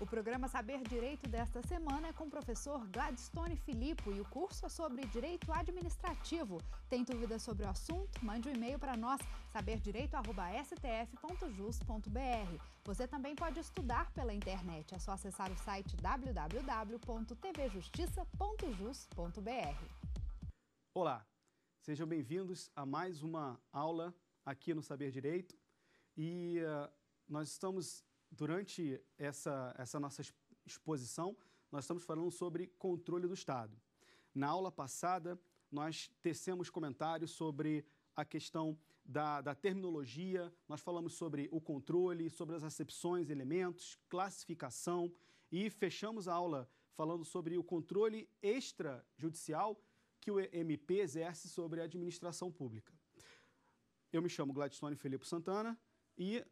O programa Saber Direito desta semana é com o professor Gladstone Filippo e o curso é sobre Direito Administrativo. Tem dúvidas sobre o assunto? Mande um e-mail para nós, saberdireito.stf.jus.br. Você também pode estudar pela internet. É só acessar o site www.tvjustiça.jus.br. Olá, sejam bem-vindos a mais uma aula aqui no Saber Direito e uh, nós estamos durante essa, essa nossa exposição, nós estamos falando sobre controle do Estado. Na aula passada, nós tecemos comentários sobre a questão da, da terminologia, nós falamos sobre o controle, sobre as acepções, elementos, classificação e fechamos a aula falando sobre o controle extrajudicial que o MP exerce sobre a administração pública. Eu me chamo Gladstone Felipe Santana e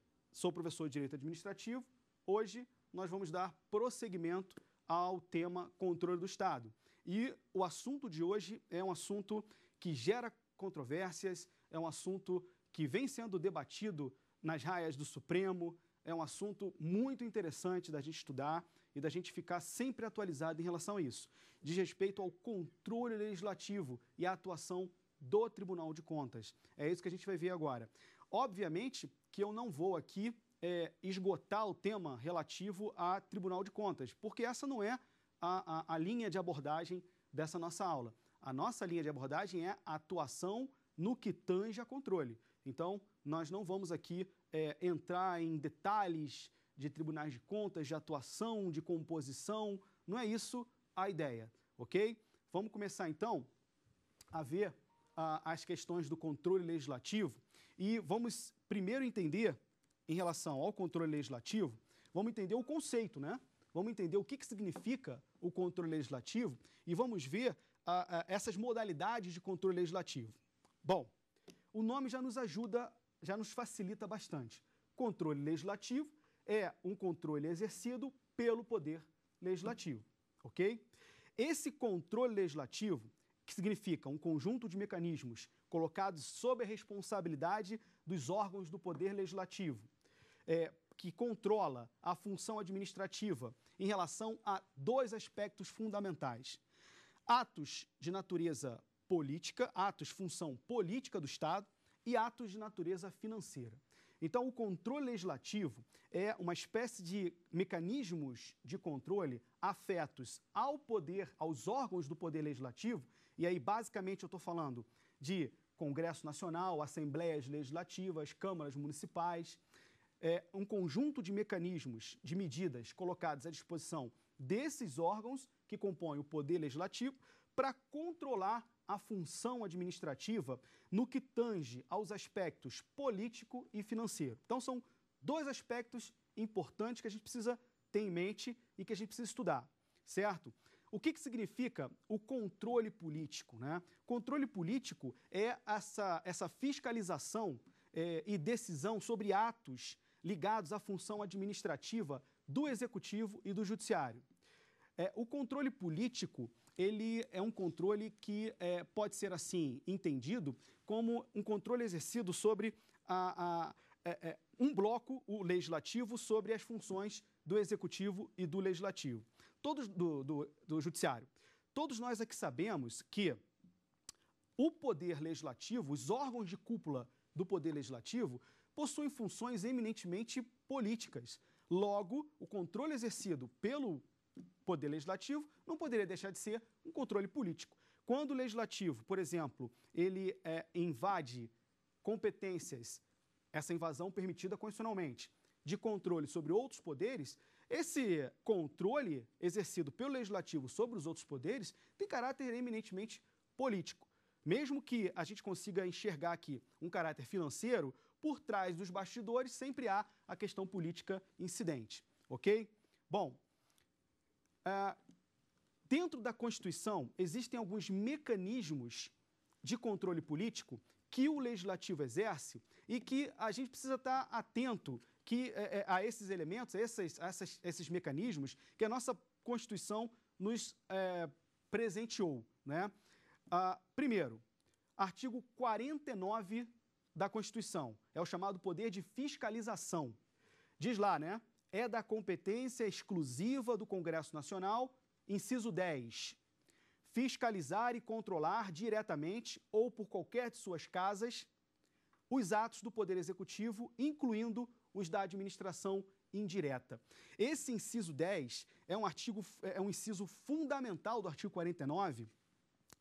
Sou professor de Direito Administrativo. Hoje nós vamos dar prosseguimento ao tema controle do Estado. E o assunto de hoje é um assunto que gera controvérsias, é um assunto que vem sendo debatido nas raias do Supremo, é um assunto muito interessante da gente estudar e da gente ficar sempre atualizado em relação a isso. Diz respeito ao controle legislativo e à atuação do Tribunal de Contas. É isso que a gente vai ver agora. Obviamente que eu não vou aqui é, esgotar o tema relativo a Tribunal de Contas, porque essa não é a, a, a linha de abordagem dessa nossa aula. A nossa linha de abordagem é a atuação no que tange a controle. Então, nós não vamos aqui é, entrar em detalhes de tribunais de contas, de atuação, de composição. Não é isso a ideia, ok? Vamos começar então a ver a, as questões do controle legislativo. E vamos primeiro entender, em relação ao controle legislativo, vamos entender o conceito, né? Vamos entender o que, que significa o controle legislativo e vamos ver essas modalidades de controle legislativo. Bom, o nome já nos ajuda, já nos facilita bastante. Controle legislativo é um controle exercido pelo poder legislativo, ok? Esse controle legislativo que significa um conjunto de mecanismos colocados sob a responsabilidade dos órgãos do Poder Legislativo, é, que controla a função administrativa em relação a dois aspectos fundamentais: atos de natureza política, atos função política do Estado e atos de natureza financeira. Então, o controle legislativo é uma espécie de mecanismos de controle afetos ao poder, aos órgãos do poder legislativo, e aí, basicamente, eu estou falando de Congresso Nacional, Assembleias Legislativas, Câmaras Municipais, é, um conjunto de mecanismos, de medidas colocadas à disposição desses órgãos que compõem o Poder Legislativo para controlar a função administrativa no que tange aos aspectos político e financeiro. Então, são dois aspectos importantes que a gente precisa ter em mente e que a gente precisa estudar, certo? o que, que significa o controle político? Né? Controle político é essa, essa fiscalização é, e decisão sobre atos ligados à função administrativa do executivo e do judiciário. É, o controle político ele é um controle que é, pode ser assim entendido como um controle exercido sobre a, a, é, é, um bloco, o legislativo, sobre as funções do executivo e do legislativo todos do, do, do judiciário. Todos nós aqui sabemos que o poder legislativo, os órgãos de cúpula do poder legislativo, possuem funções eminentemente políticas. Logo, o controle exercido pelo poder legislativo não poderia deixar de ser um controle político. Quando o legislativo, por exemplo, ele é, invade competências, essa invasão permitida constitucionalmente, de controle sobre outros poderes, esse controle exercido pelo legislativo sobre os outros poderes tem caráter eminentemente político. Mesmo que a gente consiga enxergar aqui um caráter financeiro, por trás dos bastidores sempre há a questão política incidente, ok? Bom, é, dentro da Constituição existem alguns mecanismos de controle político que o legislativo exerce e que a gente precisa estar atento que é, a é, esses elementos, a esses, a esses, a esses mecanismos que a nossa Constituição nos é, presenteou. Né? Ah, primeiro, artigo 49 da Constituição, é o chamado poder de fiscalização. Diz lá, né? É da competência exclusiva do Congresso Nacional, inciso 10. Fiscalizar e controlar diretamente ou por qualquer de suas casas os atos do Poder Executivo, incluindo os da administração indireta. Esse inciso 10 é um artigo é um inciso fundamental do artigo 49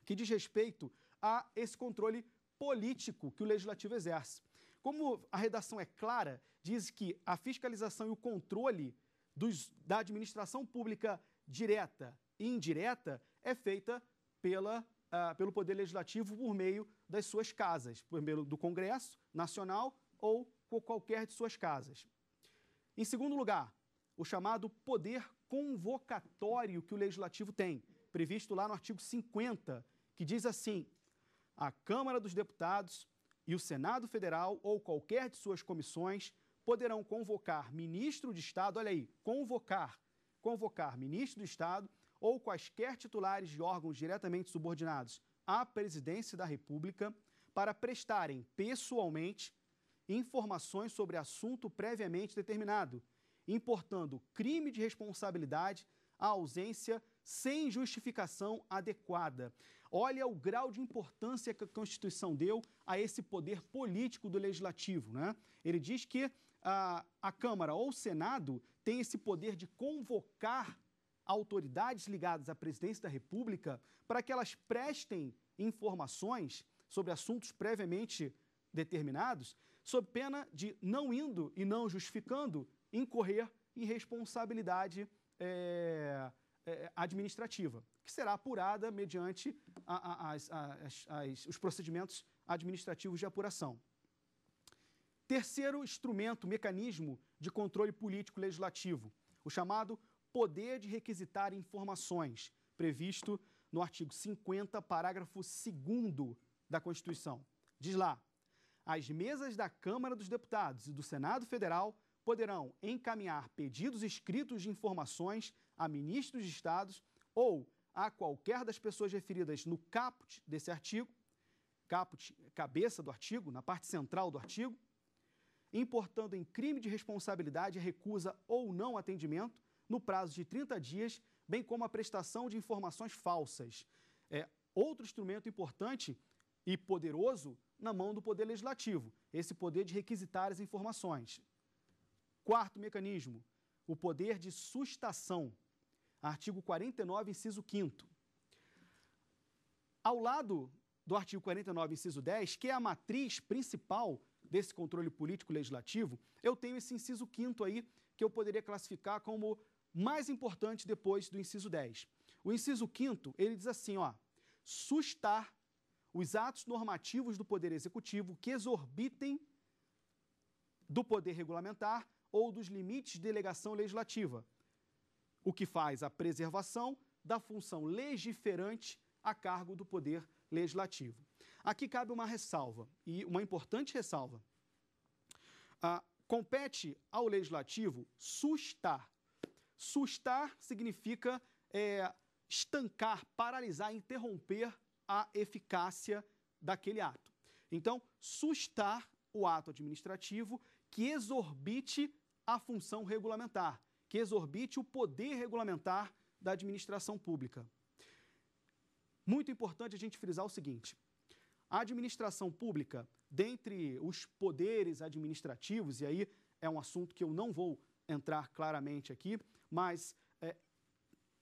que diz respeito a esse controle político que o legislativo exerce. Como a redação é clara, diz que a fiscalização e o controle dos, da administração pública direta e indireta é feita pela, uh, pelo Poder Legislativo por meio das suas casas, por meio do Congresso Nacional ou ou qualquer de suas casas. Em segundo lugar, o chamado poder convocatório que o legislativo tem, previsto lá no artigo 50, que diz assim: a Câmara dos Deputados e o Senado Federal ou qualquer de suas comissões poderão convocar ministro de Estado, olha aí, convocar, convocar ministro do Estado ou quaisquer titulares de órgãos diretamente subordinados à Presidência da República para prestarem pessoalmente informações sobre assunto previamente determinado, importando crime de responsabilidade à ausência sem justificação adequada. Olha o grau de importância que a Constituição deu a esse poder político do Legislativo. Né? Ele diz que a, a Câmara ou o Senado tem esse poder de convocar autoridades ligadas à presidência da República para que elas prestem informações sobre assuntos previamente determinados sob pena de não indo e não justificando, incorrer em responsabilidade é, é, administrativa, que será apurada mediante a, a, a, as, os procedimentos administrativos de apuração. Terceiro instrumento, mecanismo de controle político legislativo, o chamado poder de requisitar informações, previsto no artigo 50, parágrafo 2 da Constituição. Diz lá: as mesas da Câmara dos Deputados e do Senado Federal poderão encaminhar pedidos escritos de informações a ministros de Estados ou a qualquer das pessoas referidas no caput desse artigo, caput, cabeça do artigo, na parte central do artigo, importando em crime de responsabilidade a recusa ou não atendimento no prazo de 30 dias, bem como a prestação de informações falsas. É outro instrumento importante e poderoso na mão do Poder Legislativo, esse poder de requisitar as informações. Quarto mecanismo, o poder de sustação. Artigo 49, inciso 5. Ao lado do artigo 49, inciso 10, que é a matriz principal desse controle político-legislativo, eu tenho esse inciso 5 aí, que eu poderia classificar como mais importante depois do inciso 10. O inciso 5 ele diz assim, ó, sustar os atos normativos do Poder Executivo que exorbitem do poder regulamentar ou dos limites de delegação legislativa, o que faz a preservação da função legiferante a cargo do Poder Legislativo. Aqui cabe uma ressalva, e uma importante ressalva. Ah, compete ao Legislativo sustar. Sustar significa é, estancar, paralisar, interromper a eficácia daquele ato. Então, sustar o ato administrativo que exorbite a função regulamentar, que exorbite o poder regulamentar da administração pública. Muito importante a gente frisar o seguinte: a administração pública, dentre os poderes administrativos, e aí é um assunto que eu não vou entrar claramente aqui, mas é,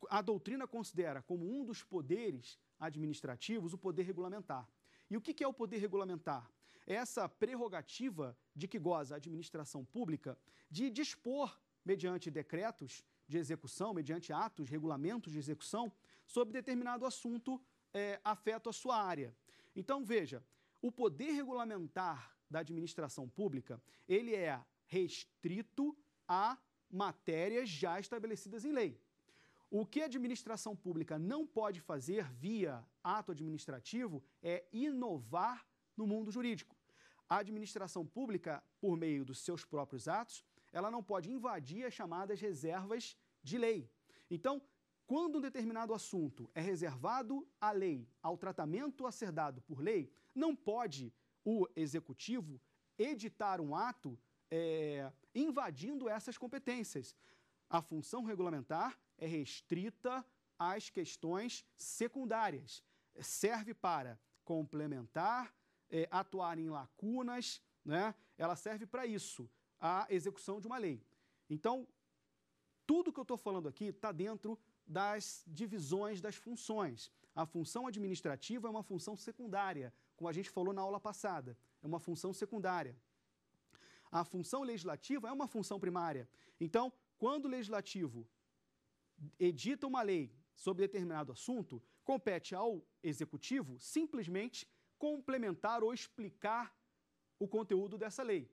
a doutrina considera como um dos poderes administrativos o poder regulamentar. E o que é o poder regulamentar? É essa prerrogativa de que goza a administração pública de dispor, mediante decretos de execução, mediante atos, regulamentos de execução, sobre determinado assunto é, afeto à sua área. Então, veja, o poder regulamentar da administração pública, ele é restrito a matérias já estabelecidas em lei. O que a administração pública não pode fazer via ato administrativo é inovar no mundo jurídico. A administração pública, por meio dos seus próprios atos, ela não pode invadir as chamadas reservas de lei. Então, quando um determinado assunto é reservado à lei, ao tratamento a ser dado por lei, não pode o executivo editar um ato é, invadindo essas competências. A função regulamentar é restrita às questões secundárias. Serve para complementar, é, atuar em lacunas, né? ela serve para isso, a execução de uma lei. Então, tudo que eu estou falando aqui está dentro das divisões das funções. A função administrativa é uma função secundária, como a gente falou na aula passada, é uma função secundária. A função legislativa é uma função primária. Então, quando o legislativo edita uma lei sobre determinado assunto, compete ao executivo simplesmente complementar ou explicar o conteúdo dessa lei.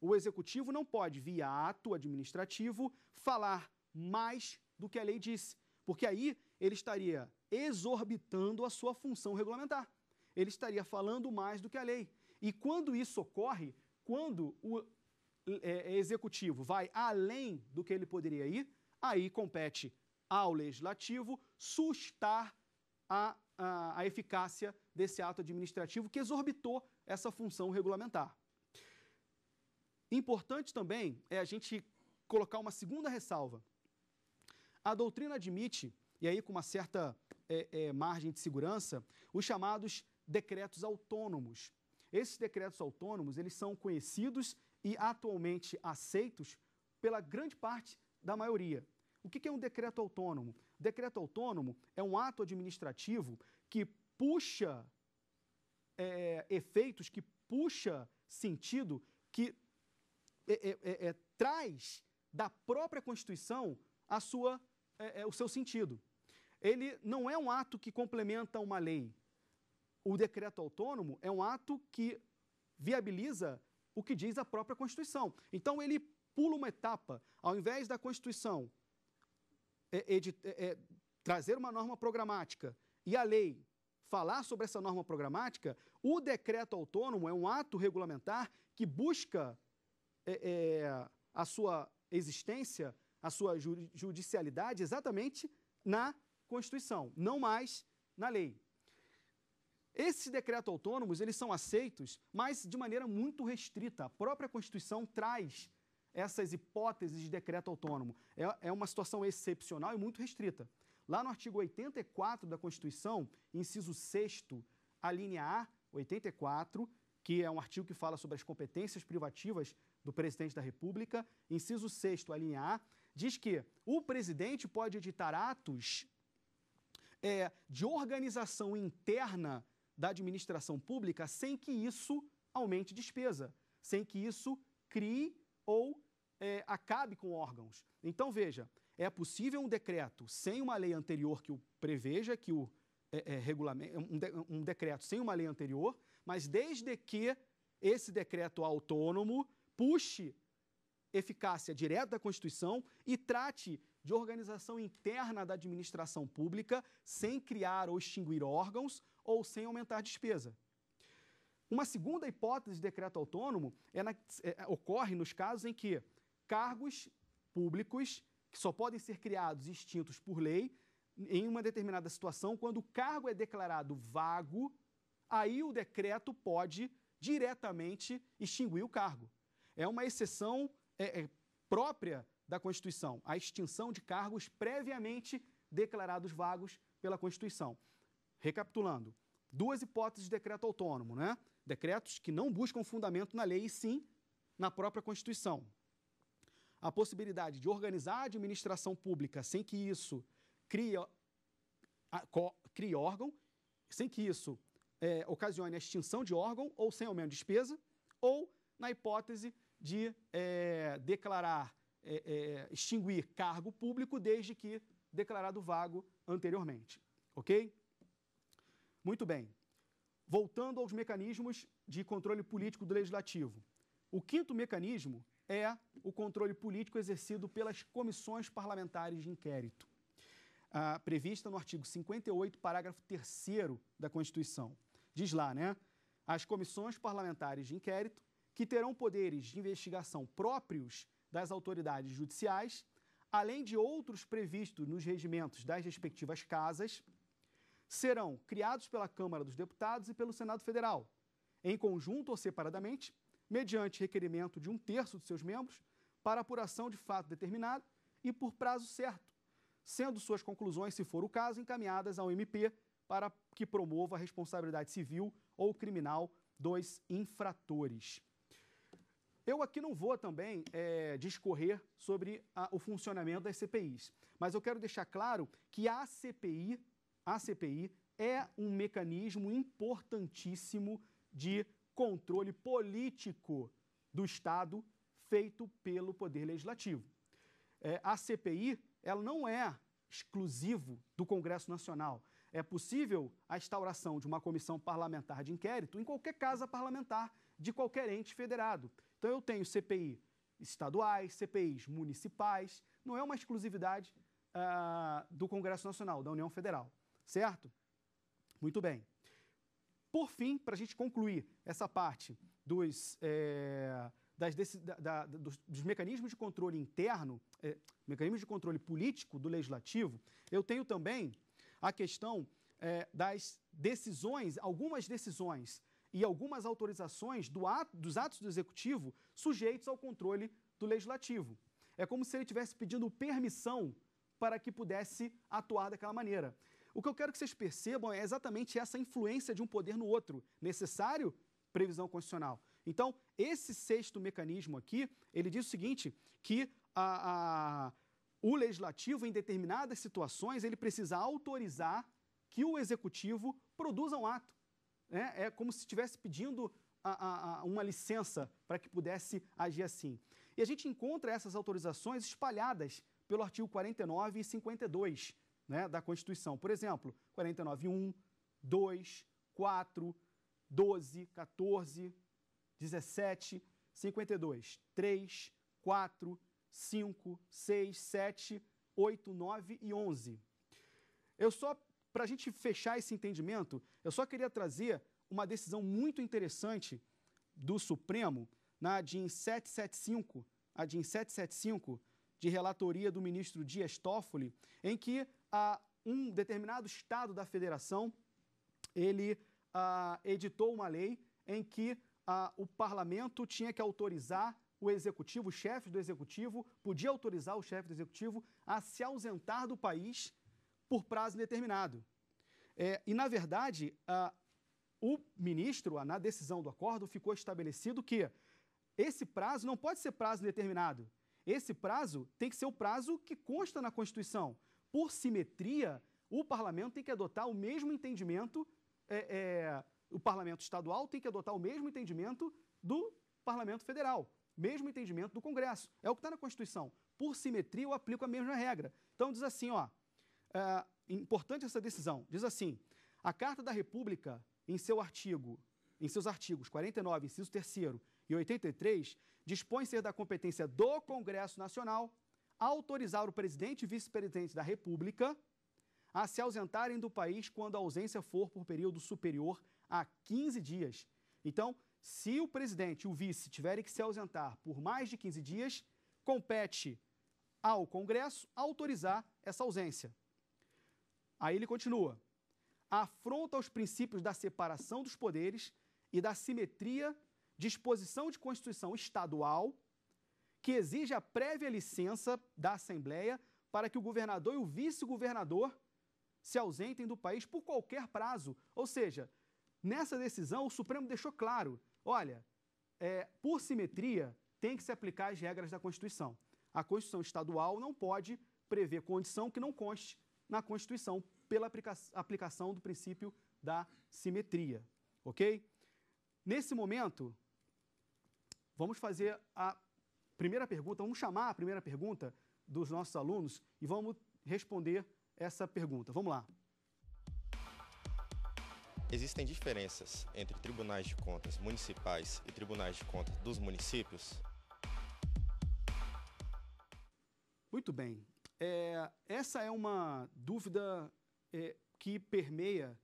O executivo não pode, via ato administrativo, falar mais do que a lei disse, porque aí ele estaria exorbitando a sua função regulamentar. Ele estaria falando mais do que a lei. E quando isso ocorre, quando o é, é executivo vai além do que ele poderia ir, aí compete ao legislativo sustar a, a, a eficácia desse ato administrativo que exorbitou essa função regulamentar. Importante também é a gente colocar uma segunda ressalva. A doutrina admite, e aí com uma certa é, é, margem de segurança, os chamados decretos autônomos. Esses decretos autônomos, eles são conhecidos e atualmente aceitos pela grande parte da maioria o que é um decreto autônomo? Decreto autônomo é um ato administrativo que puxa é, é efeitos, que puxa sentido, que é é, é, é, traz da própria Constituição a sua, o seu sentido. Ele não é um ato que complementa uma lei. O decreto autônomo é um ato que viabiliza o que diz a própria Constituição. Então ele pula uma etapa. Ao invés da Constituição é é, é, é, trazer uma norma programática e a lei falar sobre essa norma programática, o decreto autônomo é um ato regulamentar que busca é, a sua existência, a sua judicialidade exatamente na Constituição, não mais na lei. Esses decretos autônomos, eles são aceitos, mas de maneira muito restrita. A própria Constituição traz essas hipóteses de decreto autônomo. É, é uma situação excepcional e muito restrita. Lá no artigo 84 da Constituição, inciso 6, a linha A, 84, que é um artigo que fala sobre as competências privativas do presidente da República, inciso 6, a linha A, diz que o presidente pode editar atos é, de organização interna da administração pública sem que isso aumente despesa, sem que isso crie ou é, acabe com órgãos. Então, veja, é possível um decreto sem uma lei anterior que o preveja, que o é, é, regulamento, é, um, de, um decreto sem uma lei anterior, mas desde que esse decreto autônomo puxe eficácia direta da Constituição e trate de organização interna da administração pública sem criar ou extinguir órgãos ou sem aumentar despesa. Uma segunda hipótese de decreto autônomo é na, é, ocorre nos casos em que cargos públicos, que só podem ser criados e extintos por lei, em uma determinada situação, quando o cargo é declarado vago, aí o decreto pode diretamente extinguir o cargo. É uma exceção é, é, própria da Constituição, a extinção de cargos previamente declarados vagos pela Constituição. Recapitulando, duas hipóteses de decreto autônomo, né? Decretos que não buscam fundamento na lei e sim na própria Constituição. A possibilidade de organizar a administração pública sem que isso crie, a, co, crie órgão, sem que isso é, ocasione a extinção de órgão ou sem aumento de despesa, ou na hipótese de é, declarar, é, é extinguir cargo público desde que declarado vago anteriormente. Ok? Muito bem. Voltando aos mecanismos de controle político do legislativo. O quinto mecanismo é o controle político exercido pelas comissões parlamentares de inquérito, ah, prevista no artigo 58, parágrafo 3 da Constituição. Diz lá, né? As comissões parlamentares de inquérito, que terão poderes de investigação próprios das autoridades judiciais, além de outros previstos nos regimentos das respectivas casas, serão criados pela Câmara dos Deputados e pelo Senado Federal, em conjunto ou separadamente, mediante requerimento de um terço de seus membros, para apuração de fato determinado e por prazo certo, sendo suas conclusões, se for o caso, encaminhadas ao MP para que promova a responsabilidade civil ou criminal dos infratores. Eu aqui não vou também é, discorrer sobre a, o funcionamento das CPIs, mas eu quero deixar claro que a CPI a CPI é um mecanismo importantíssimo de controle político do Estado feito pelo Poder Legislativo. É, a CPI ela não é exclusivo do Congresso Nacional. É possível a instauração de uma comissão parlamentar de inquérito em qualquer casa parlamentar de qualquer ente federado. Então eu tenho CPI estaduais, CPIs municipais, não é uma exclusividade ah, do Congresso Nacional, da União Federal certo? Muito bem. Por fim, para a gente concluir essa parte dos, é, das, da, da, dos, dos, mecanismos de controle interno, é, mecanismos de controle político do legislativo, eu tenho também a questão é, das decisões, algumas decisões e algumas autorizações do ato, dos atos do executivo sujeitos ao controle do legislativo. É como se ele estivesse pedindo permissão para que pudesse atuar daquela maneira. O que eu quero que vocês percebam é exatamente essa influência de um poder no outro. Necessário? Previsão constitucional. Então, esse sexto mecanismo aqui, ele diz o seguinte, que a, a, o legislativo, em determinadas situações, ele precisa autorizar que o executivo produza um ato. Né? É como se estivesse pedindo a, uma licença para que pudesse agir assim. E a gente encontra essas autorizações espalhadas pelo artigo 49 e 52 né, da Constituição. Por exemplo, 49.1, 2, 4, 12, 14, 17, 52, 3, 4, 5, 6, 7, 8, 9 e 11. Eu só, para a gente fechar esse entendimento, eu só queria trazer uma decisão muito interessante do Supremo na DIN 775, a DIN 775, de relatoria do ministro Dias Toffoli, em que a um determinado estado da federação ele ah, editou uma lei em que ah, o parlamento tinha que autorizar o executivo, o chefe do executivo, podia autorizar o chefe do executivo a se ausentar do país por prazo indeterminado. É, e, na verdade, ah, o ministro, na decisão do acordo, ficou estabelecido que esse prazo não pode ser prazo indeterminado. Esse prazo tem que ser o prazo que consta na Constituição por simetria, o parlamento tem que adotar o mesmo entendimento, é, é, o parlamento estadual tem que adotar o mesmo entendimento do parlamento federal, mesmo entendimento do Congresso. É o que está na Constituição. Por simetria, eu aplico a mesma regra. Então diz assim, ó, é, importante essa decisão, diz assim, a Carta da República, em seu artigo, em seus artigos 49, inciso 3 e 83, dispõe ser da competência do Congresso Nacional autorizar o presidente e vice-presidente da República a se ausentarem do país quando a ausência for por período superior a 15 dias. Então, se o presidente e o vice tiverem que se ausentar por mais de 15 dias, compete ao Congresso autorizar essa ausência. Aí ele continua. Afronta os princípios da separação dos poderes e da simetria, disposição de Constituição estadual que exige a prévia licença da Assembleia para que o governador e o vice-governador se ausentem do país por qualquer prazo. Ou seja, nessa decisão, o Supremo deixou claro: olha, é, por simetria, tem que se aplicar as regras da Constituição. A Constituição estadual não pode prever condição que não conste na Constituição pela aplica aplicação do princípio da simetria. Ok? Nesse momento, vamos fazer a primeira pergunta, vamos chamar a primeira pergunta dos nossos alunos e vamos responder essa pergunta. Vamos lá. Existem diferenças entre tribunais de contas municipais e tribunais de contas dos municípios? Muito bem. É, essa é uma dúvida é, que permeia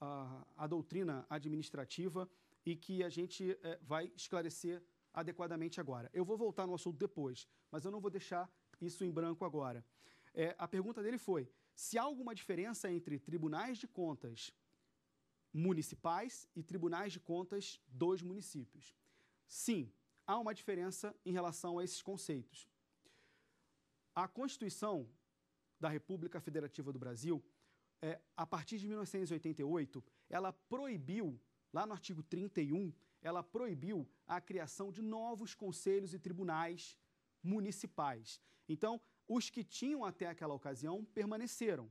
a, a, doutrina administrativa e que a gente é, vai esclarecer adequadamente agora. Eu vou voltar no assunto depois, mas eu não vou deixar isso em branco agora. É, a pergunta dele foi: se há alguma diferença entre tribunais de contas municipais e tribunais de contas dos municípios? Sim, há uma diferença em relação a esses conceitos. A Constituição da República Federativa do Brasil, é, a partir de 1988, ela proibiu, lá no artigo 31, ela proibiu a criação de novos conselhos e tribunais municipais. Então, os que tinham até aquela ocasião permaneceram.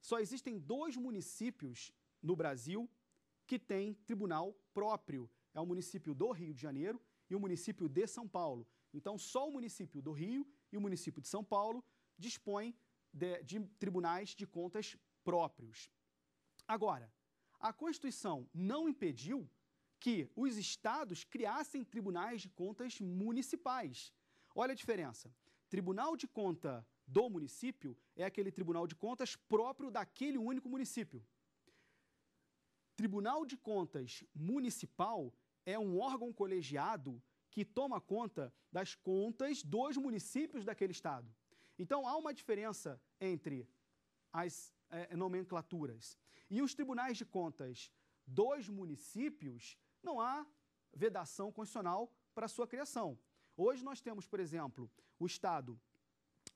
Só existem dois municípios no Brasil que têm tribunal próprio. É o município do Rio de Janeiro e o município de São Paulo. Então, só o município do Rio e o município de São Paulo dispõem de, de tribunais de contas próprios. Agora, a Constituição não impediu que os estados criassem tribunais de contas municipais. Olha a diferença. Tribunal de conta do município é aquele tribunal de contas próprio daquele único município. Tribunal de Contas Municipal é um órgão colegiado que toma conta das contas dos municípios daquele estado. Então há uma diferença entre as é, nomenclaturas. E os tribunais de contas dos municípios não há vedação constitucional para sua criação. Hoje nós temos, por exemplo, o estado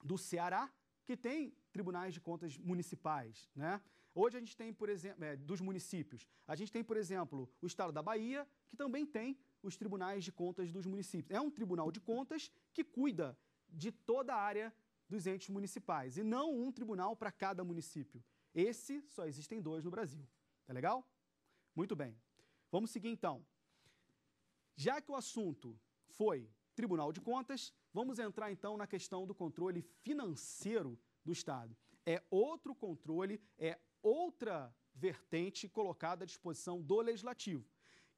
do Ceará, que tem tribunais de contas municipais. Né? Hoje a gente tem, por exemplo, é, dos municípios, a gente tem, por exemplo, o estado da Bahia, que também tem os tribunais de contas dos municípios. É um tribunal de contas que cuida de toda a área dos entes municipais e não um tribunal para cada município. Esse só existem dois no Brasil. Tá legal? Muito bem. Vamos seguir então. Já que o assunto foi Tribunal de Contas, vamos entrar então na questão do controle financeiro do Estado. É outro controle, é outra vertente colocada à disposição do Legislativo.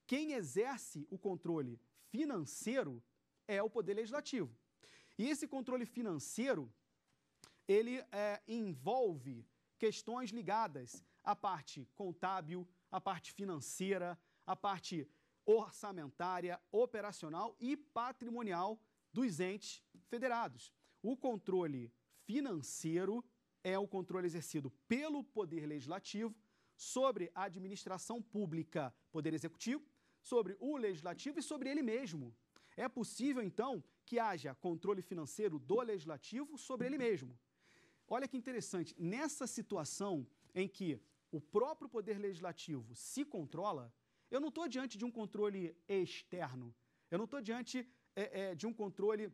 Quem exerce o controle financeiro é o Poder Legislativo. E esse controle financeiro, ele é, envolve questões ligadas à parte contábil, à parte financeira, a parte orçamentária, operacional e patrimonial dos entes federados. O controle financeiro é o controle exercido pelo Poder Legislativo sobre a administração pública, Poder Executivo, sobre o Legislativo e sobre ele mesmo. É possível, então, que haja controle financeiro do Legislativo sobre ele mesmo. Olha que interessante, nessa situação em que o próprio Poder Legislativo se controla, eu não estou diante de um controle externo. Eu não estou diante é, é, de um controle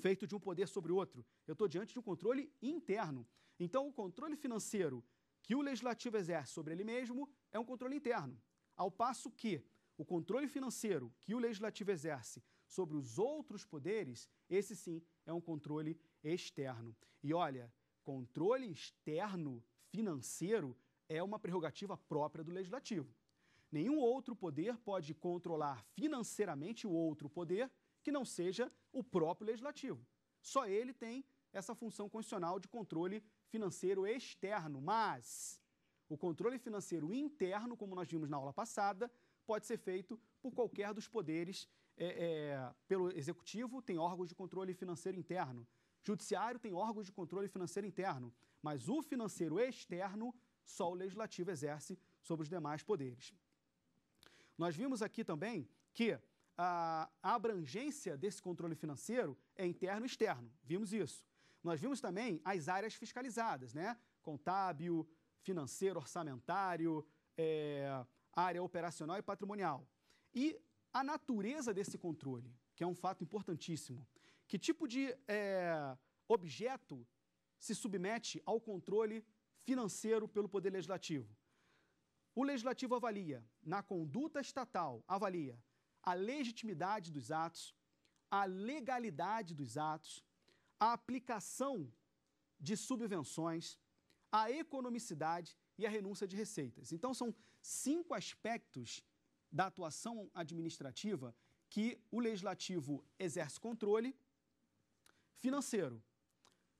feito de um poder sobre outro. Eu estou diante de um controle interno. Então, o controle financeiro que o legislativo exerce sobre ele mesmo é um controle interno. Ao passo que o controle financeiro que o legislativo exerce sobre os outros poderes, esse sim é um controle externo. E olha, controle externo financeiro é uma prerrogativa própria do legislativo. Nenhum outro poder pode controlar financeiramente o outro poder que não seja o próprio legislativo. Só ele tem essa função constitucional de controle financeiro externo, mas o controle financeiro interno, como nós vimos na aula passada, pode ser feito por qualquer dos poderes é, é, pelo executivo tem órgãos de controle financeiro interno, judiciário tem órgãos de controle financeiro interno, mas o financeiro externo só o legislativo exerce sobre os demais poderes. Nós vimos aqui também que a abrangência desse controle financeiro é interno e externo, vimos isso. Nós vimos também as áreas fiscalizadas, né? Contábil, financeiro, orçamentário, é, área operacional e patrimonial. E a natureza desse controle, que é um fato importantíssimo. Que tipo de é, objeto se submete ao controle financeiro pelo Poder Legislativo? O legislativo avalia, na conduta estatal, avalia a legitimidade dos atos, a legalidade dos atos, a aplicação de subvenções, a economicidade e a renúncia de receitas. Então, são cinco aspectos da atuação administrativa que o legislativo exerce controle financeiro.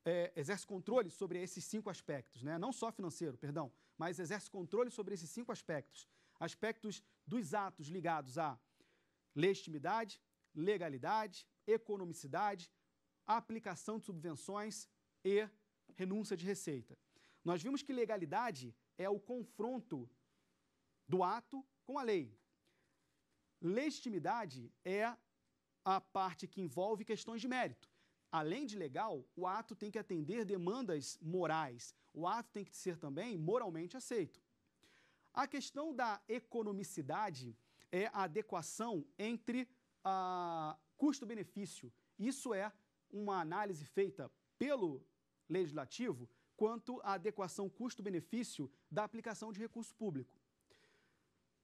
É, exerce controle sobre esses cinco aspectos, né? não só financeiro, perdão, mas exerce controle sobre esses cinco aspectos. Aspectos dos atos ligados à legitimidade, legalidade, economicidade, aplicação de subvenções e renúncia de receita. Nós vimos que legalidade é o confronto do ato com a lei. Legitimidade é a parte que envolve questões de mérito além de legal, o ato tem que atender demandas morais. O ato tem que ser também moralmente aceito. A questão da economicidade é a adequação entre a ah, custo-benefício. Isso é uma análise feita pelo legislativo quanto à adequação custo-benefício da aplicação de recurso público.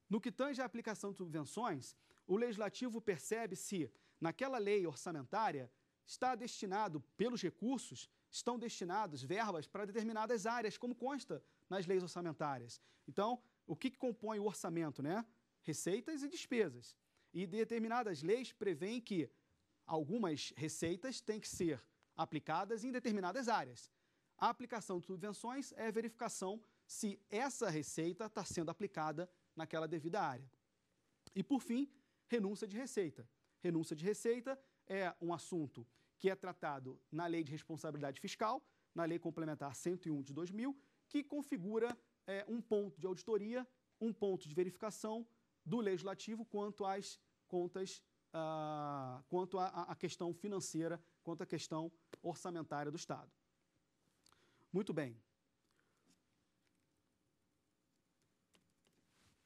No que tange à aplicação de subvenções, o legislativo percebe se, naquela lei orçamentária, está destinado, pelos recursos, estão destinados verbas para determinadas áreas, como consta nas leis orçamentárias. Então, o que, que compõe o orçamento, né? Receitas e despesas. E determinadas leis prevêem que algumas receitas têm que ser aplicadas em determinadas áreas. A aplicação de subvenções é a verificação se essa receita está sendo aplicada naquela devida área. E, por fim, renúncia de receita. Renúncia de receita é um assunto que é tratado na Lei de Responsabilidade Fiscal, na Lei Complementar 101 de 2000, que configura é, um ponto de auditoria, um ponto de verificação do legislativo quanto às contas, ah, quanto à questão financeira, quanto à questão orçamentária do Estado. Muito bem.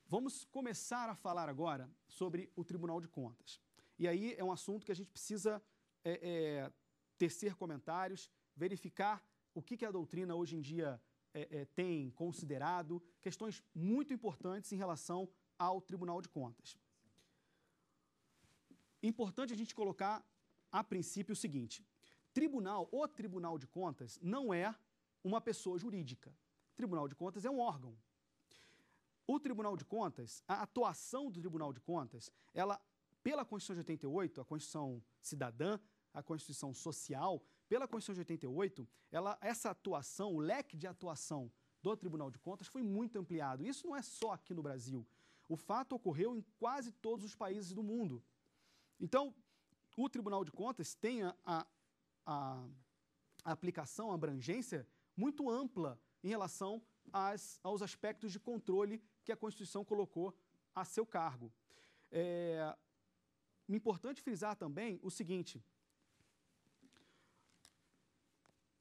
Vamos começar a falar agora sobre o Tribunal de Contas. E aí é um assunto que a gente precisa é, é, tecer comentários, verificar o que, que a doutrina hoje em dia é, é, tem considerado, questões muito importantes em relação ao Tribunal de Contas. Importante a gente colocar a princípio o seguinte: tribunal, o Tribunal de Contas não é uma pessoa jurídica. O Tribunal de Contas é um órgão. O Tribunal de Contas, a atuação do Tribunal de Contas, ela pela Constituição de 88, a Constituição cidadã, a Constituição social, pela Constituição de 88, ela, essa atuação, o leque de atuação do Tribunal de Contas foi muito ampliado. Isso não é só aqui no Brasil. O fato ocorreu em quase todos os países do mundo. Então, o Tribunal de Contas tem a, a, a aplicação, a abrangência muito ampla em relação às, aos aspectos de controle que a Constituição colocou a seu cargo. É, importante frisar também o seguinte: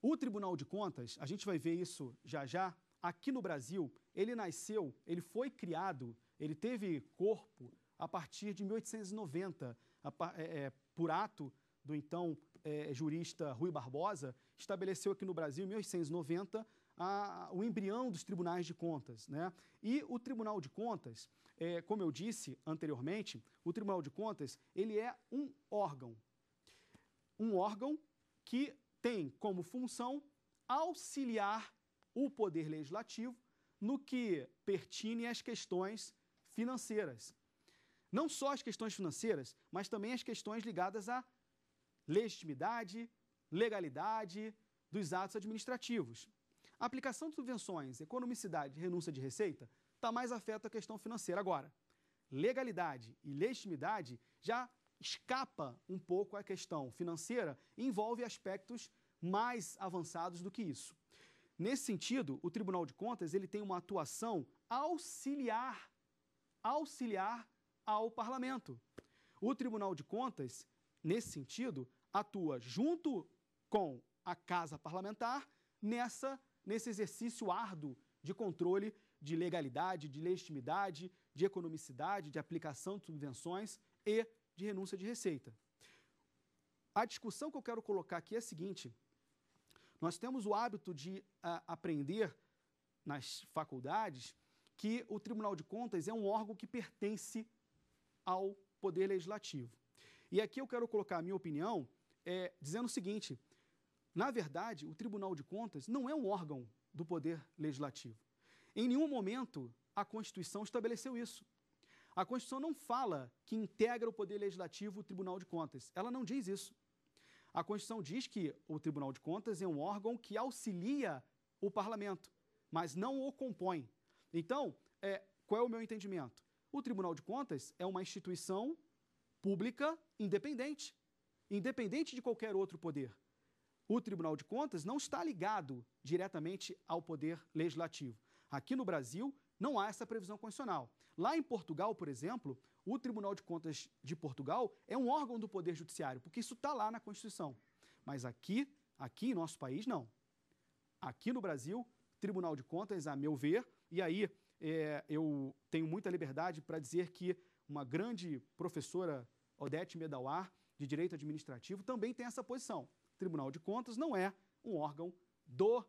o Tribunal de Contas, a gente vai ver isso já já, aqui no Brasil, ele nasceu, ele foi criado, ele teve corpo a partir de 1890, é, é, por ato do então é, jurista Rui Barbosa, estabeleceu aqui no Brasil, em 1890, a, o embrião dos tribunais de contas. Né? E o Tribunal de Contas, é, como eu disse anteriormente, o Tribunal de Contas ele é um órgão, um órgão que tem como função auxiliar o poder legislativo no que pertine às questões financeiras. Não só as questões financeiras, mas também as questões ligadas à legitimidade, legalidade dos atos administrativos. A aplicação de subvenções, economicidade e renúncia de receita está mais afeto à questão financeira. Agora, legalidade e legitimidade já escapa um pouco à questão financeira e envolve aspectos mais avançados do que isso. Nesse sentido, o Tribunal de Contas ele tem uma atuação auxiliar, auxiliar ao Parlamento. O Tribunal de Contas, nesse sentido, atua junto com a Casa Parlamentar nessa nesse exercício árduo de controle de legalidade, de legitimidade, de economicidade, de aplicação de subvenções e de renúncia de receita. A discussão que eu quero colocar aqui é a seguinte: nós temos o hábito de a, ah, aprender nas faculdades que o Tribunal de Contas é um órgão que pertence ao Poder Legislativo. E aqui eu quero colocar a minha opinião é, dizendo o seguinte: na verdade, o Tribunal de Contas não é um órgão do Poder Legislativo. Em nenhum momento a Constituição estabeleceu isso. A Constituição não fala que integra o Poder Legislativo o Tribunal de Contas. Ela não diz isso. A Constituição diz que o Tribunal de Contas é um órgão que auxilia o parlamento, mas não o compõe. Então, é, qual é o meu entendimento? O Tribunal de Contas é uma instituição pública independente, independente de qualquer outro poder. O Tribunal de Contas não está ligado diretamente ao poder legislativo. Aqui no Brasil, não há essa previsão constitucional. Lá em Portugal, por exemplo, o Tribunal de Contas de Portugal é um órgão do Poder Judiciário, porque isso está lá na Constituição. Mas aqui, aqui em nosso país, não. Aqui no Brasil, Tribunal de Contas, a meu ver, e aí é, eu tenho muita liberdade para dizer que uma grande professora, Odete Medauar, de Direito Administrativo, também tem essa posição. Tribunal de Contas não é um órgão do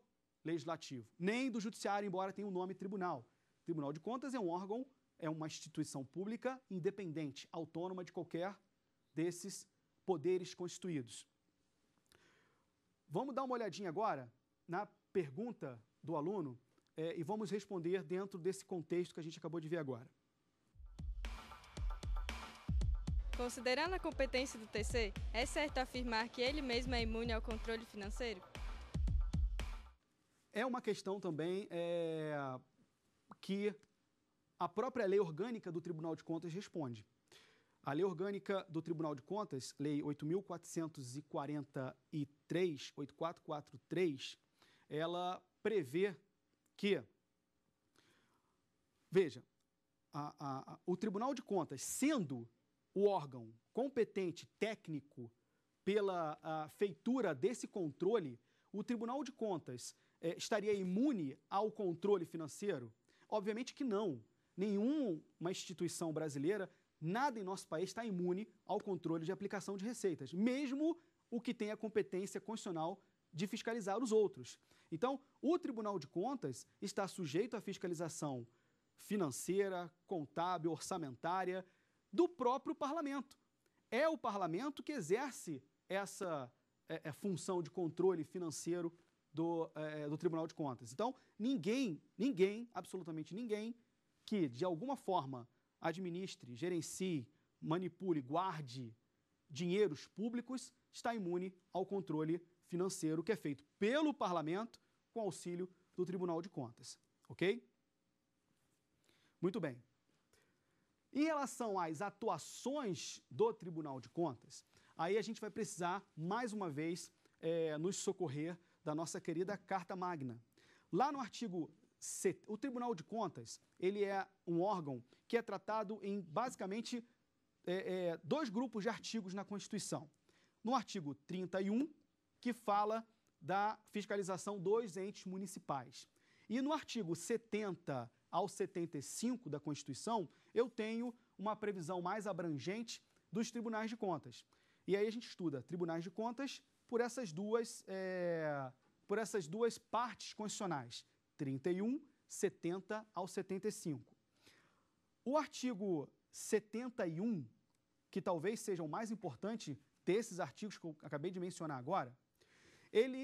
legislativo, nem do judiciário, embora tenha o um nome tribunal. O Tribunal de Contas é um órgão, é uma instituição pública independente, autônoma de qualquer desses poderes constituídos. Vamos dar uma olhadinha agora na pergunta do aluno é, e vamos responder dentro desse contexto que a gente acabou de ver agora. Considerando a competência do TC, é certo afirmar que ele mesmo é imune ao controle financeiro? é uma questão também é, que a própria lei orgânica do Tribunal de Contas responde. A lei orgânica do Tribunal de Contas, lei 8443, 8443, ela prevê que veja, a, a, o Tribunal de Contas, sendo o órgão competente técnico pela feitura desse controle, o Tribunal de Contas é, estaria imune ao controle financeiro? Obviamente que não. Nenhuma instituição brasileira, nada em nosso país está imune ao controle de aplicação de receitas, mesmo o que tem a competência constitucional de fiscalizar os outros. Então, o Tribunal de Contas está sujeito à fiscalização financeira, contábil, orçamentária do próprio parlamento. É o parlamento que exerce essa é, é, função de controle financeiro do, é, do Tribunal de Contas. Então, ninguém, ninguém, absolutamente ninguém, que de alguma forma administre, gerencie, manipule, guarde dinheiros públicos, está imune ao controle financeiro que é feito pelo parlamento com auxílio do Tribunal de Contas. Ok? Muito bem. Em relação às atuações do Tribunal de Contas, aí a gente vai precisar, mais uma vez, é, nos socorrer da nossa querida Carta Magna. Lá no artigo C, o Tribunal de Contas, ele é um órgão que é tratado em basicamente é, é, dois grupos de artigos na Constituição. No artigo 31, que fala da fiscalização dos entes municipais. E no artigo 70 ao 75 da Constituição, eu tenho uma previsão mais abrangente dos tribunais de contas. E aí a gente estuda tribunais de contas por essas duas, é, por essas duas partes constitucionais, 31, 70 ao 75. O artigo 71, que talvez seja o mais importante desses artigos que eu acabei de mencionar agora, ele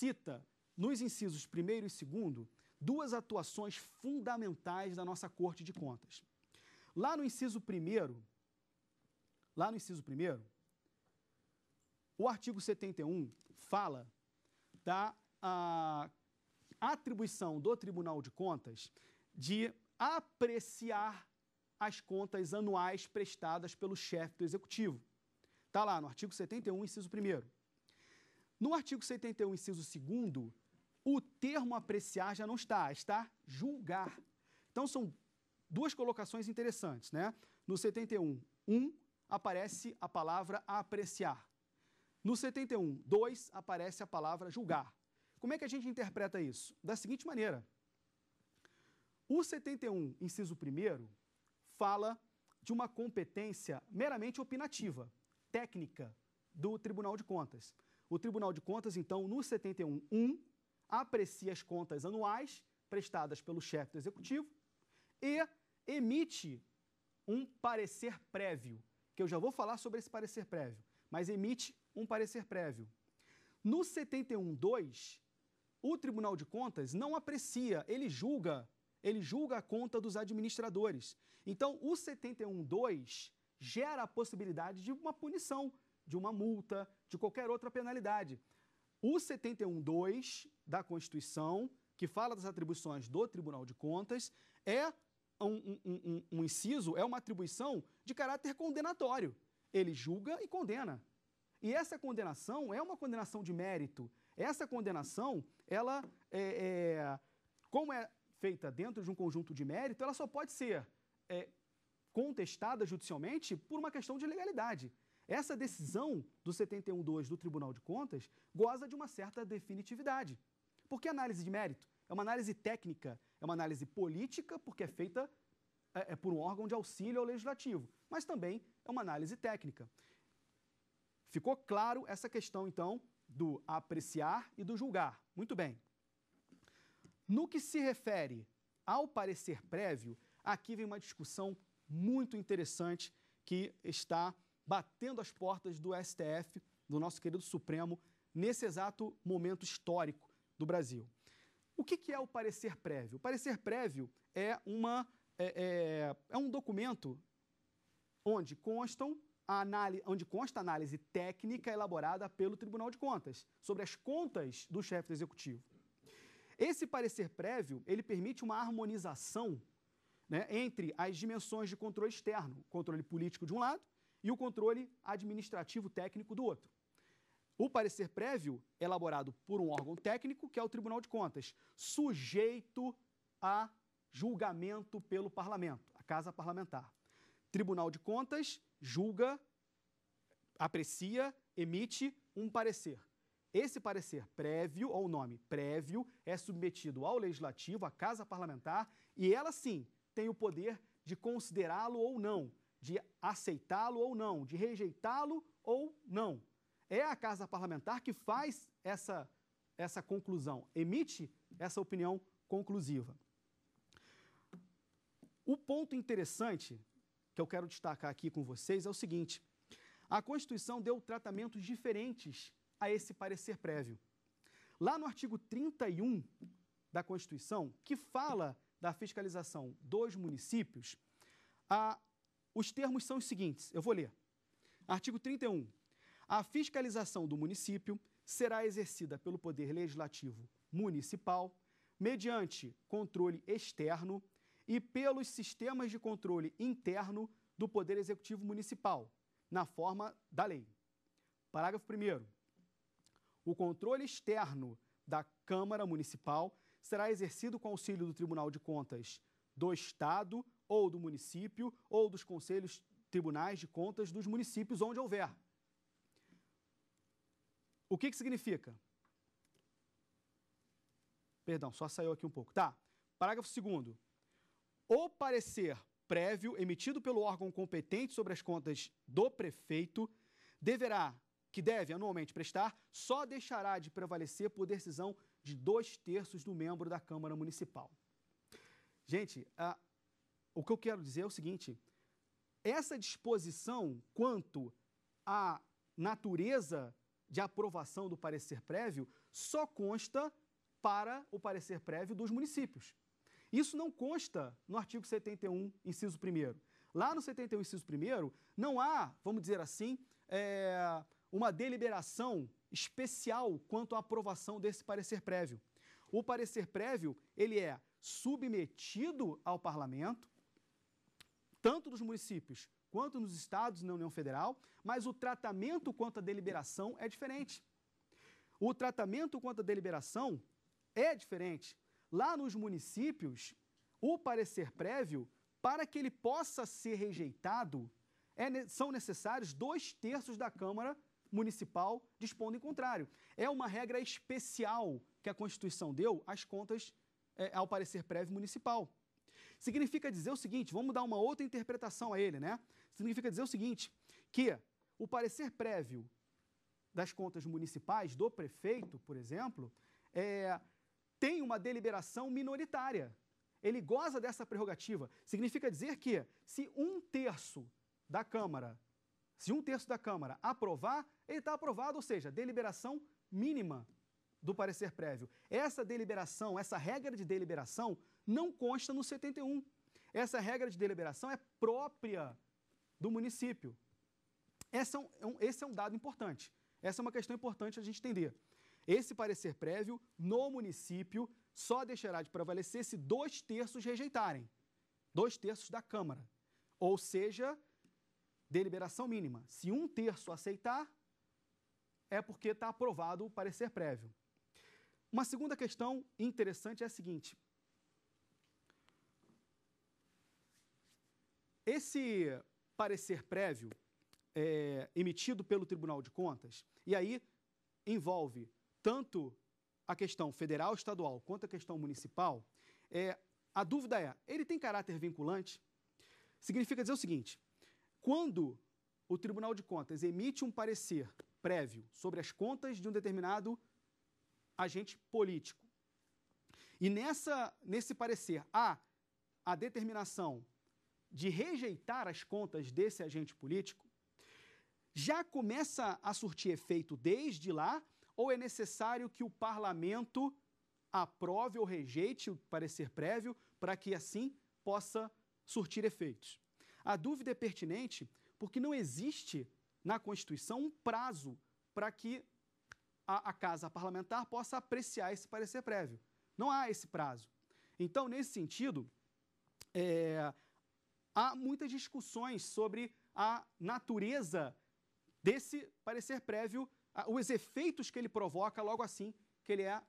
cita nos incisos 1 e 2 duas atuações fundamentais da nossa Corte de Contas. Lá no inciso 1, lá no inciso 1, o artigo 71 fala da atribuição do Tribunal de Contas de apreciar as contas anuais prestadas pelo chefe do Executivo. Está lá no artigo 71, inciso 1. No artigo 71, inciso 2, o termo apreciar já não está, está julgar. Então são duas colocações interessantes. Né? No 71, 1 aparece a palavra apreciar. No 71, 2, aparece a palavra julgar. Como é que a gente interpreta isso? Da seguinte maneira. O 71, inciso 1, fala de uma competência meramente opinativa, técnica, do Tribunal de Contas. O Tribunal de Contas, então, no 71.1, aprecia as contas anuais prestadas pelo chefe do Executivo e emite um parecer prévio, que eu já vou falar sobre esse parecer prévio, mas emite um parecer prévio. No 71.2, o Tribunal de Contas não aprecia, ele julga, ele julga a conta dos administradores. Então, o 71.2 gera a possibilidade de uma punição, de uma multa, de qualquer outra penalidade. O 71.2 da Constituição, que fala das atribuições do Tribunal de Contas, é um, um, um, um inciso, é uma atribuição de caráter condenatório. Ele julga e condena. E essa condenação é uma condenação de mérito. Essa condenação, ela, é, é, como é feita dentro de um conjunto de mérito, ela só pode ser é, contestada judicialmente por uma questão de legalidade. Essa decisão do 71.2 do Tribunal de Contas goza de uma certa definitividade. Porque análise de mérito é uma análise técnica, é uma análise política, porque é feita é, é por um órgão de auxílio ao legislativo, mas também é uma análise técnica. Ficou claro essa questão, então, do apreciar e do julgar. Muito bem. No que se refere ao parecer prévio, aqui vem uma discussão muito interessante que está batendo as portas do STF, do nosso querido Supremo, nesse exato momento histórico do Brasil. O que, é o parecer prévio? O parecer prévio é, uma, é, é, é um documento onde constam análise, onde consta a análise técnica elaborada pelo Tribunal de Contas sobre as contas do chefe do executivo. Esse parecer prévio, ele permite uma harmonização né, entre as dimensões de controle externo, controle político de um lado e o controle administrativo técnico do outro. O parecer prévio, elaborado por um órgão técnico, que é o Tribunal de Contas, sujeito a julgamento pelo parlamento, a casa parlamentar. Tribunal de Contas julga, aprecia, emite um parecer. Esse parecer prévio, ou o nome prévio, é submetido ao Legislativo, à Casa Parlamentar, e ela sim tem o poder de considerá-lo ou não, de aceitá-lo ou não, de rejeitá-lo ou não. É a Casa Parlamentar que faz essa, essa conclusão, emite essa opinião conclusiva. O ponto interessante que eu quero destacar aqui com vocês é o seguinte: a Constituição deu tratamentos diferentes a esse parecer prévio. Lá no artigo 31 da Constituição, que fala da fiscalização dos municípios, a, os termos são os seguintes: eu vou ler. Artigo 31. A fiscalização do município será exercida pelo Poder Legislativo Municipal mediante controle externo e pelos sistemas de controle interno do Poder Executivo Municipal, na forma da lei. Parágrafo 1. O controle externo da Câmara Municipal será exercido com auxílio do Tribunal de Contas do Estado ou do município ou dos conselhos tribunais de contas dos municípios onde houver. O que, que significa? Perdão, só saiu aqui um pouco. Tá. Parágrafo 2 o parecer prévio emitido pelo órgão competente sobre as contas do prefeito deverá, que deve anualmente prestar, só deixará de prevalecer por decisão de dois terços do membro da Câmara Municipal. Gente, a, o que eu quero dizer é o seguinte: essa disposição quanto à natureza de aprovação do parecer prévio só consta para o parecer prévio dos municípios. Isso não consta no artigo 71, inciso 1. Lá no 71, inciso 1, não há, vamos dizer assim, é, uma deliberação especial quanto à aprovação desse parecer prévio. O parecer prévio, ele é submetido ao parlamento, tanto dos municípios quanto nos estados na União Federal, mas o tratamento quanto à deliberação é diferente. O tratamento quanto à deliberação é diferente lá nos municípios, o parecer prévio, para que ele possa ser rejeitado, é, são necessários dois terços da Câmara Municipal dispondo em contrário. É uma regra especial que a Constituição deu às contas é, ao parecer prévio municipal. Significa dizer o seguinte, vamos dar uma outra interpretação a ele, né? Significa dizer o seguinte, que o parecer prévio das contas municipais do prefeito, por exemplo, é, tem uma deliberação minoritária. Ele goza dessa prerrogativa. Significa dizer que, se um terço da Câmara, se um terço da Câmara aprovar, ele está aprovado, ou seja, deliberação mínima do parecer prévio. Essa deliberação, essa regra de deliberação, não consta no 71. Essa regra de deliberação é própria do município. Esse é, é um, esse é um dado importante. Essa é uma questão importante a gente entender. Esse parecer prévio, no município, só deixará de prevalecer se dois terços rejeitarem. Dois terços da Câmara. Ou seja, deliberação mínima. Se um terço aceitar, é porque está aprovado o parecer prévio. Uma segunda questão interessante é a seguinte: esse parecer prévio é, emitido pelo Tribunal de Contas, e aí envolve tanto a questão federal, estadual, quanto a questão municipal, é, a dúvida é, ele tem caráter vinculante? Significa dizer o seguinte, quando o Tribunal de Contas emite um parecer prévio sobre as contas de um determinado agente político, e nessa, nesse parecer há a determinação de rejeitar as contas desse agente político, já começa a surtir efeito desde lá ou é necessário que o parlamento aprove ou rejeite o parecer prévio para que assim possa surtir efeitos? A dúvida é pertinente porque não existe na Constituição um prazo para que a, a casa parlamentar possa apreciar esse parecer prévio. Não há esse prazo. Então, nesse sentido, é, há muitas discussões sobre a natureza desse parecer prévio os efeitos que ele provoca logo assim que ele é,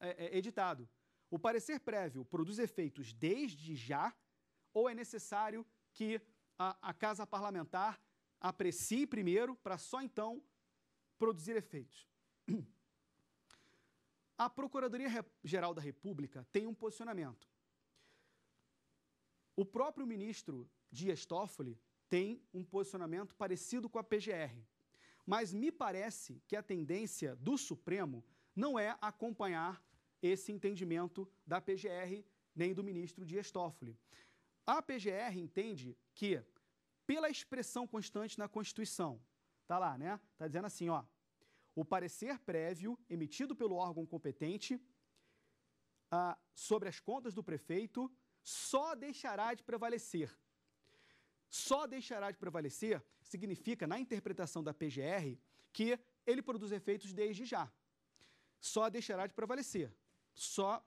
é, é editado. O parecer prévio produz efeitos desde já ou é necessário que a, a Casa Parlamentar aprecie primeiro para só então produzir efeitos? A Procuradoria-Geral da República tem um posicionamento. O próprio ministro Dias Toffoli tem um posicionamento parecido com a PGR, mas me parece que a tendência do Supremo não é acompanhar esse entendimento da PGR nem do ministro Dias Toffoli. A PGR entende que, pela expressão constante na Constituição, tá lá, né? Tá dizendo assim, ó, o parecer prévio emitido pelo órgão competente ah, sobre as contas do prefeito só deixará de prevalecer só deixará de prevalecer significa, na interpretação da PGR, que ele produz efeitos desde já. Só deixará de prevalecer. Só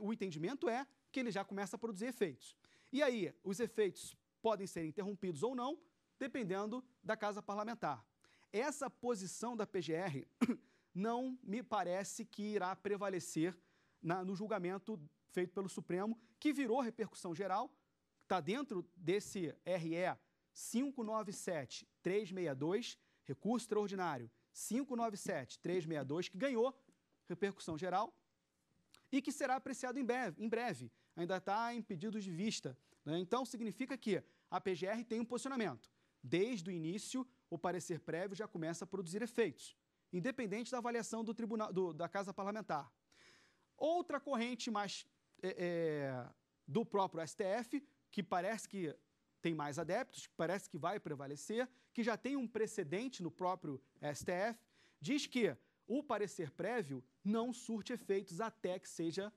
o entendimento é que ele já começa a produzir efeitos. E aí, os efeitos podem ser interrompidos ou não, dependendo da casa parlamentar. Essa posição da PGR não me parece que irá prevalecer na, no julgamento feito pelo Supremo, que virou repercussão geral está dentro desse RE 597-362, recurso extraordinário 597-362, que ganhou repercussão geral e que será apreciado em breve. Em breve. Ainda está em pedidos de vista. Né? Então, significa que a PGR tem um posicionamento. Desde o início, o parecer prévio já começa a produzir efeitos, independente da avaliação do tribunal, do, da Casa Parlamentar. Outra corrente mais é, é, do próprio STF que parece que tem mais adeptos, que parece que vai prevalecer, que já tem um precedente no próprio eh, STF, diz que o parecer prévio não surte efeitos até que seja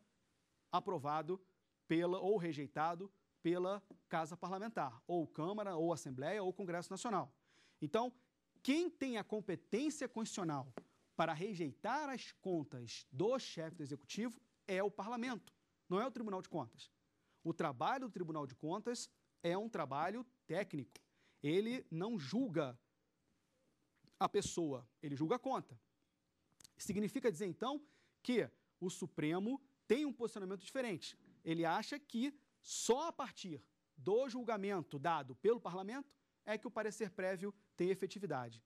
aprovado pela ou rejeitado pela Casa Parlamentar, ou Câmara, ou Assembleia, ou Congresso Nacional. Então, quem tem a competência constitucional para rejeitar as contas do chefe do executivo é o parlamento, não é o Tribunal de Contas. O trabalho do Tribunal de Contas é um trabalho técnico. Ele não julga a pessoa, ele julga a conta. Significa dizer, então, que o Supremo tem um posicionamento diferente. Ele acha que só a partir do julgamento dado pelo parlamento é que o parecer prévio tem efetividade.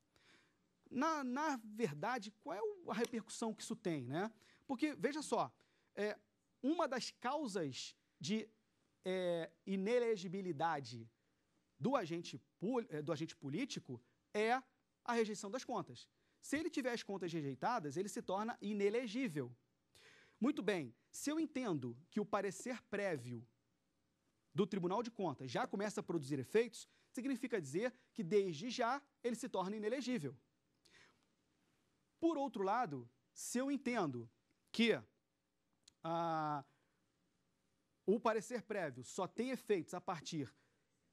Na, na verdade, qual é a repercussão que isso tem? Né? Porque, veja só, é, uma das causas de é, inelegibilidade do agente, é, do agente político é a rejeição das contas. Se ele tiver as contas rejeitadas, ele se torna inelegível. Muito bem, se eu entendo que o parecer prévio do Tribunal de Contas já começa a produzir efeitos, significa dizer que desde já ele se torna inelegível. Por outro lado, se eu entendo que ah, o parecer prévio só tem efeitos a partir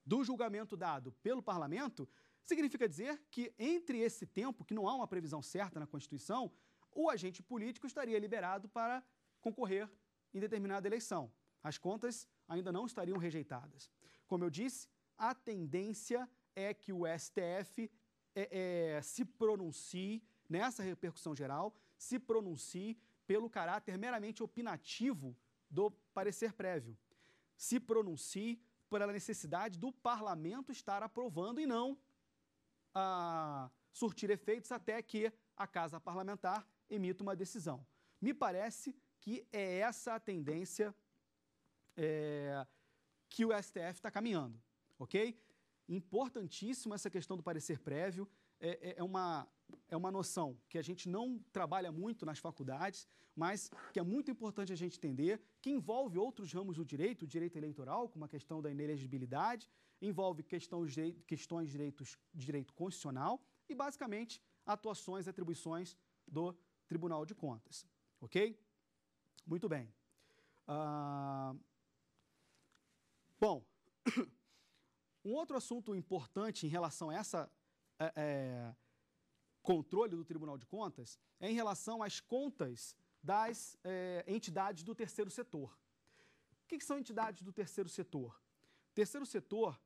do julgamento dado pelo parlamento, significa dizer que entre esse tempo, que não há uma previsão certa na Constituição, o agente político estaria liberado para concorrer em determinada eleição. As contas ainda não estariam rejeitadas. Como eu disse, a tendência é que o STF é, é, se pronuncie nessa repercussão geral, se pronuncie pelo caráter meramente opinativo do parecer prévio. Se pronuncie pela necessidade do parlamento estar aprovando e não a ah, surtir efeitos até que a casa parlamentar emita uma decisão. Me parece que é essa a tendência é, que o STF está caminhando, ok? Importantíssima essa questão do parecer prévio, é, é, é uma é uma noção que a gente não trabalha muito nas faculdades, mas que é muito importante a gente entender, que envolve outros ramos do direito, o direito eleitoral, como a questão da inelegibilidade, envolve questões de questões de direitos, de direito constitucional e, basicamente, atuações e atribuições do Tribunal de Contas. Ok? Muito bem. Ah, bom, um outro assunto importante em relação a essa. É, é, controle do Tribunal de Contas é em relação às contas das é, entidades do terceiro setor. O que, que são entidades do terceiro setor? Terceiro setor,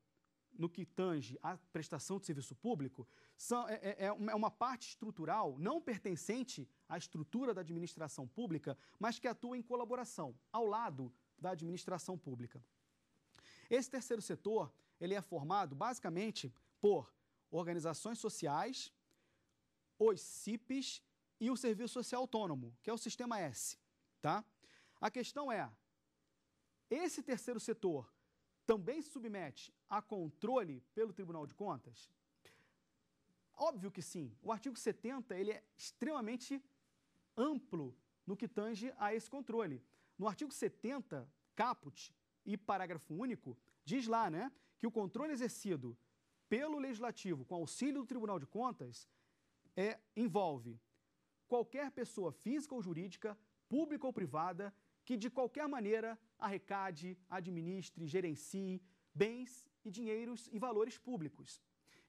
no que tange à prestação de serviço público, são, é, é, é, é, uma parte estrutural não pertencente à estrutura da administração pública, mas que atua em colaboração, ao lado da administração pública. Esse terceiro setor ele é formado basicamente por organizações sociais, os CIPs e o Serviço Social Autônomo, que é o Sistema S. Tá? A questão é, esse terceiro setor também se submete a controle pelo Tribunal de Contas? Óbvio que sim. O artigo 70 ele é extremamente amplo no que tange a esse controle. No artigo 70, caput e parágrafo único, diz lá né, que o controle exercido pelo Legislativo com auxílio do Tribunal de Contas é, envolve qualquer pessoa física ou jurídica, pública ou privada, que de qualquer maneira arrecade, administre, gerencie bens e dinheiros e valores públicos.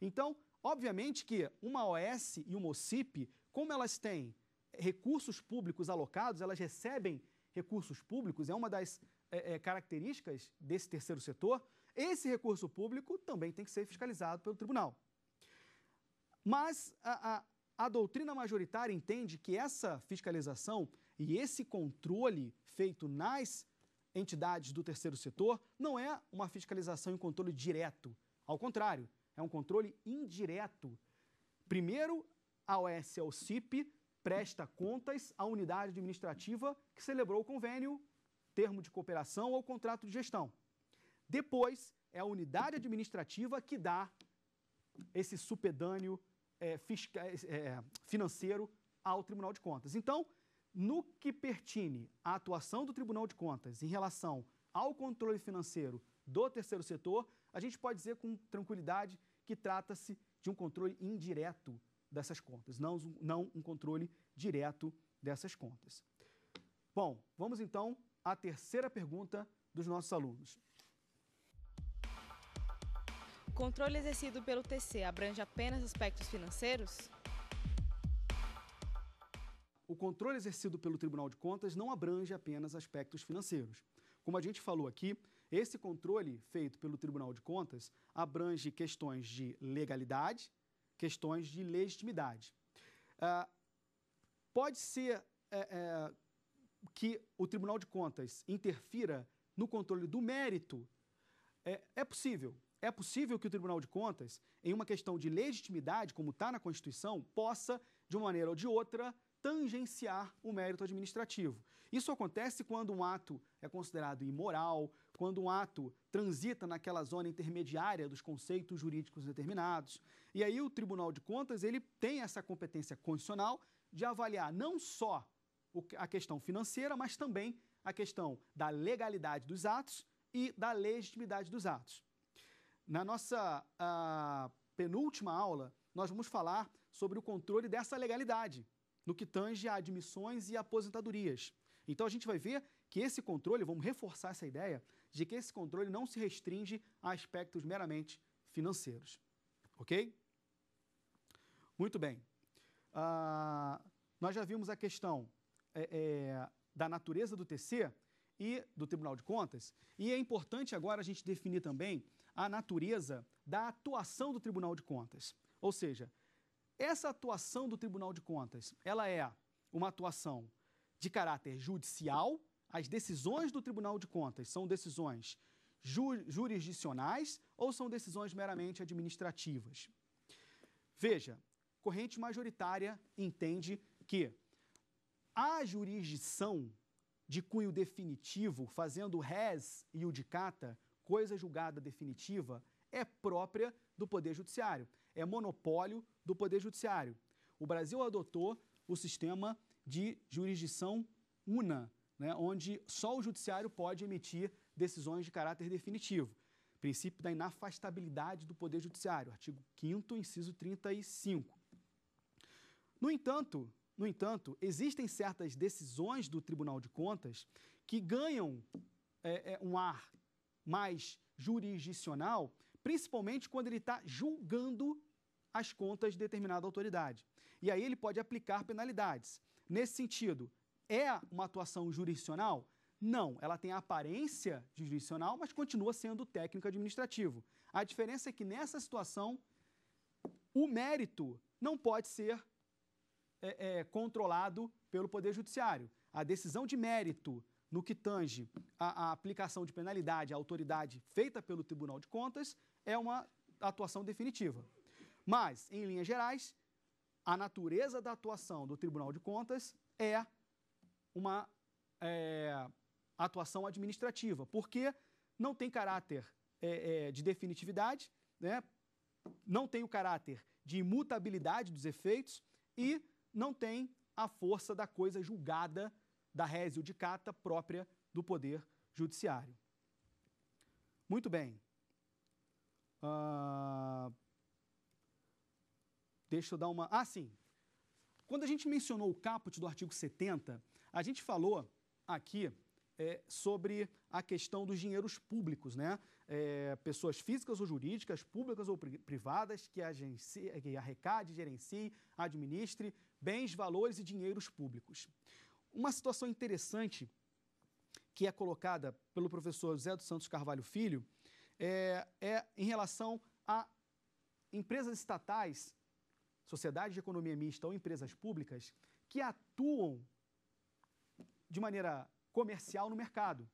Então, obviamente que uma OS e uma OCIP, como elas têm recursos públicos alocados, elas recebem recursos públicos, é uma das é, é, características desse terceiro setor, esse recurso público também tem que ser fiscalizado pelo tribunal. Mas a, a doutrina majoritária entende que essa fiscalização e esse controle feito nas entidades do terceiro setor não é uma fiscalização e controle direto. Ao contrário, é um controle indireto. Primeiro, a OSLCIP é presta contas à unidade administrativa que celebrou o convênio, termo de cooperação ou contrato de gestão. Depois, é a unidade administrativa que dá esse supedâneo é, fisca, é, é, financeiro ao Tribunal de Contas. Então, no que pertine à atuação do Tribunal de Contas em relação ao controle financeiro do terceiro setor, a gente pode dizer com tranquilidade que trata-se de um controle indireto dessas contas, não, não um controle direto dessas contas. Bom, vamos então à terceira pergunta dos nossos alunos controle exercido pelo TC abrange apenas aspectos financeiros? O controle exercido pelo Tribunal de Contas não abrange apenas aspectos financeiros. Como a gente falou aqui, esse controle feito pelo Tribunal de Contas abrange questões de legalidade, questões de legitimidade. Ah, pode ser é, é, que o Tribunal de Contas interfira no controle do mérito? É, é possível, é possível que o Tribunal de Contas, em uma questão de legitimidade, como está na Constituição, possa, de uma maneira ou de outra, tangenciar o mérito administrativo. Isso acontece quando um ato é considerado imoral, quando um ato transita naquela zona intermediária dos conceitos jurídicos determinados. E aí o Tribunal de Contas, ele tem essa competência condicional de avaliar não só a questão financeira, mas também a questão da legalidade dos atos e da legitimidade dos atos. Na nossa penúltima aula, nós vamos falar sobre o controle dessa legalidade, no que tange a admissões e aposentadorias. Então a gente vai ver que esse controle, vamos reforçar essa ideia, de que esse controle não se restringe a aspectos meramente financeiros. Ok? Muito bem. nós já vimos a questão é, é, da natureza do TC e do Tribunal de Contas, e é importante agora a gente definir também a natureza da atuação do Tribunal de Contas. Ou seja, essa atuação do Tribunal de Contas, ela é uma atuação de caráter judicial, as decisões do Tribunal de Contas são decisões ju jurisdicionais ou são decisões meramente administrativas. Veja, corrente majoritária entende que a jurisdição de cunho definitivo, fazendo res e judicata, coisa julgada definitiva é própria do Poder Judiciário, é monopólio do Poder Judiciário. O Brasil adotou o sistema de jurisdição una, né, onde só o Judiciário pode emitir decisões de caráter definitivo. Princípio da inafastabilidade do Poder Judiciário, artigo 5, inciso 35. No entanto, no entanto, existem certas decisões do Tribunal de Contas que ganham é, é, um ar mais jurisdicional, principalmente quando ele está julgando as contas de determinada autoridade. E aí ele pode aplicar penalidades. Nesse sentido, é uma atuação jurisdicional? Não, ela tem a aparência jurisdicional, mas continua sendo técnico administrativo. A diferença é que nessa situação, o mérito não pode ser é, é, controlado pelo Poder Judiciário. A decisão de mérito no que tange à, aplicação de penalidade à autoridade feita pelo Tribunal de Contas, é uma atuação definitiva. Mas, em linhas gerais, a natureza da atuação do Tribunal de Contas é uma é, atuação administrativa, porque não tem caráter é, é, de definitividade, né? não tem o caráter de imutabilidade dos efeitos e não tem a força da coisa julgada da résio de cata própria do Poder Judiciário. Muito bem. Uh... Deixa eu dar uma. Ah, sim. Quando a gente mencionou o caput do artigo 70, a gente falou aqui é, sobre a questão dos dinheiros públicos, né? É, pessoas físicas ou jurídicas, públicas ou privadas, que, agencia, que arrecade, gerencie, administre bens, valores e dinheiros públicos. Uma situação interessante que é colocada pelo professor Zé dos Santos Carvalho Filho é, é em relação a empresas estatais, sociedades de economia mista ou empresas públicas que atuam de maneira comercial no mercado.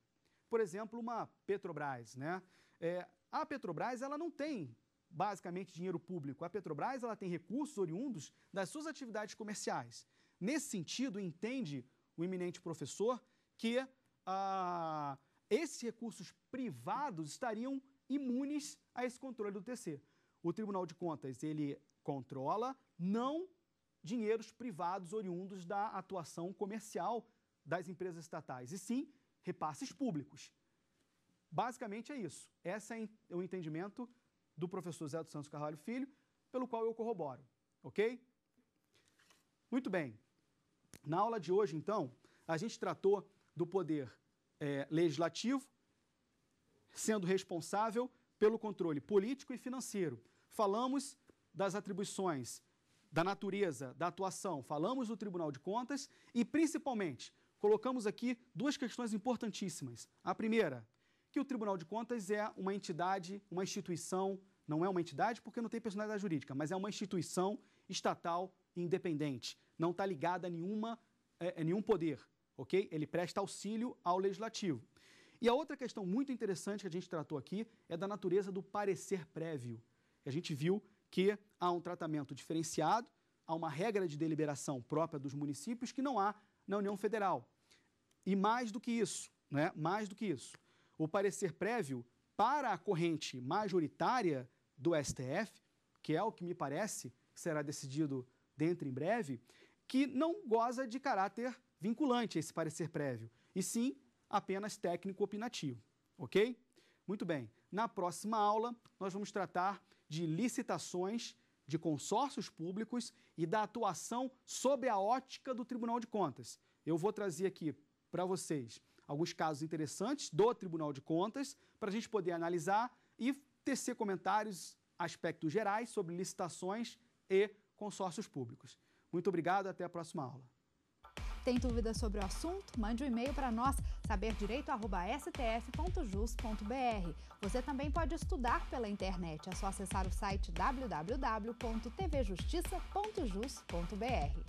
Por exemplo, uma Petrobras, né? É, a Petrobras ela não tem basicamente dinheiro público. A Petrobras ela tem recursos oriundos das suas atividades comerciais. Nesse sentido, entende o iminente professor, que ah, esses recursos privados estariam imunes a esse controle do TC. O Tribunal de Contas, ele controla não dinheiros privados oriundos da atuação comercial das empresas estatais, e sim repasses públicos. Basicamente é isso. Esse é o entendimento do professor Zé dos Santos Carvalho Filho, pelo qual eu corroboro, ok? Muito bem. Na aula de hoje, então, a gente tratou do poder é, legislativo sendo responsável pelo controle político e financeiro. Falamos das atribuições, da natureza, da atuação, falamos do Tribunal de Contas e, principalmente, colocamos aqui duas questões importantíssimas. A primeira, que o Tribunal de Contas é uma entidade, uma instituição, não é uma entidade porque não tem personalidade jurídica, mas é uma instituição estatal independente, não está ligada a, nenhuma, é, é, nenhum poder, ok? Ele presta auxílio ao legislativo. E a outra questão muito interessante que a gente tratou aqui é da natureza do parecer prévio. A gente viu que há um tratamento diferenciado, há uma regra de deliberação própria dos municípios que não há na União Federal. E mais do que isso, né? mais do que isso, o parecer prévio para a corrente majoritária do STF, que é o que me parece será decidido dentro em breve, que não goza de caráter vinculante esse parecer prévio, e sim apenas técnico opinativo, ok? Muito bem, na próxima aula nós vamos tratar de licitações, de consórcios públicos e da atuação sob a ótica do Tribunal de Contas. Eu vou trazer aqui para vocês alguns casos interessantes do Tribunal de Contas para a gente poder analisar e tecer comentários, aspectos gerais sobre licitações e consórcios públicos. Muito obrigado, até a próxima aula. Tem dúvidas sobre o assunto? Mande um e-mail para nós, saberdireito.stf.jus.br. Você também pode estudar pela internet. É só acessar o site www.tvjustiça.jus.br.